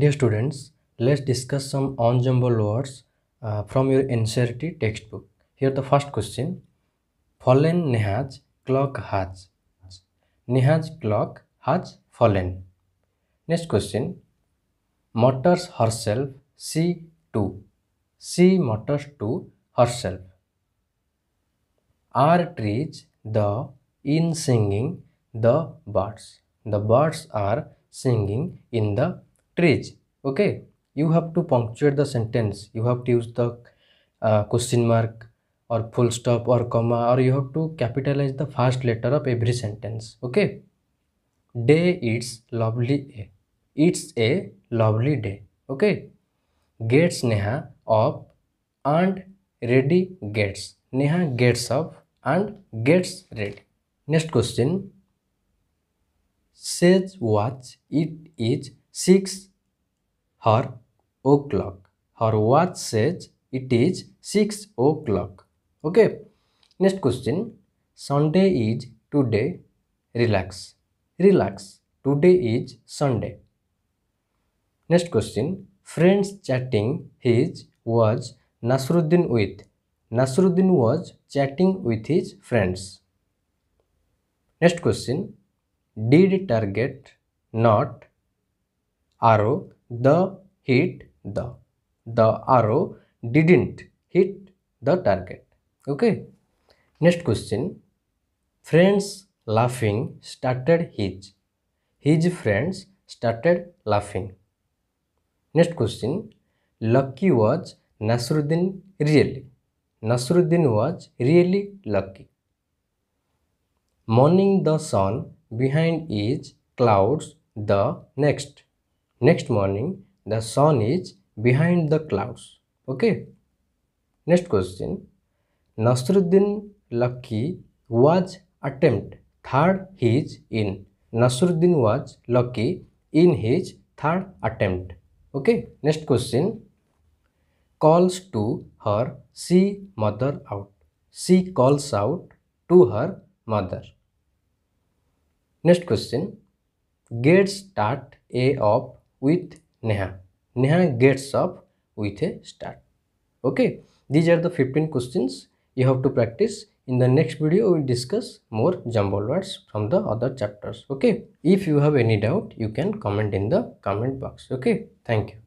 Dear students, let's discuss some ensemble words uh, from your NCERT textbook. Here the first question. Fallen Nehaj clock has. Nehaj clock has fallen. Next question. Mutters herself C2. She mutters to herself. Are trees the in singing the birds? The birds are singing in the trees okay you have to punctuate the sentence you have to use the uh, question mark or full stop or comma or you have to capitalize the first letter of every sentence okay day it's lovely a it's a lovely day okay gets neha up and ready gets neha gets up and gets ready next question says what it is 6 her o'clock. Her watch says it is 6 o'clock. Okay. Next question. Sunday is today. Relax. Relax. Today is Sunday. Next question. Friends chatting his was Nasruddin with. Nasruddin was chatting with his friends. Next question. Did target not arrow, the hit the. The arrow didn't hit the target. Okay. Next question. Friends laughing started his. His friends started laughing. Next question. Lucky was Nasruddin really? Nasruddin was really lucky. Morning the sun behind each clouds the next. Next morning, the sun is behind the clouds. Okay. Next question. Nasruddin Lucky was attempt third his in. Nasruddin was lucky in his third attempt. Okay. Next question. Calls to her see mother out. She calls out to her mother. Next question. Get start A of with Neha. Neha gets up with a start. Okay, these are the 15 questions you have to practice. In the next video, we will discuss more jumble words from the other chapters. Okay, if you have any doubt, you can comment in the comment box. Okay, thank you.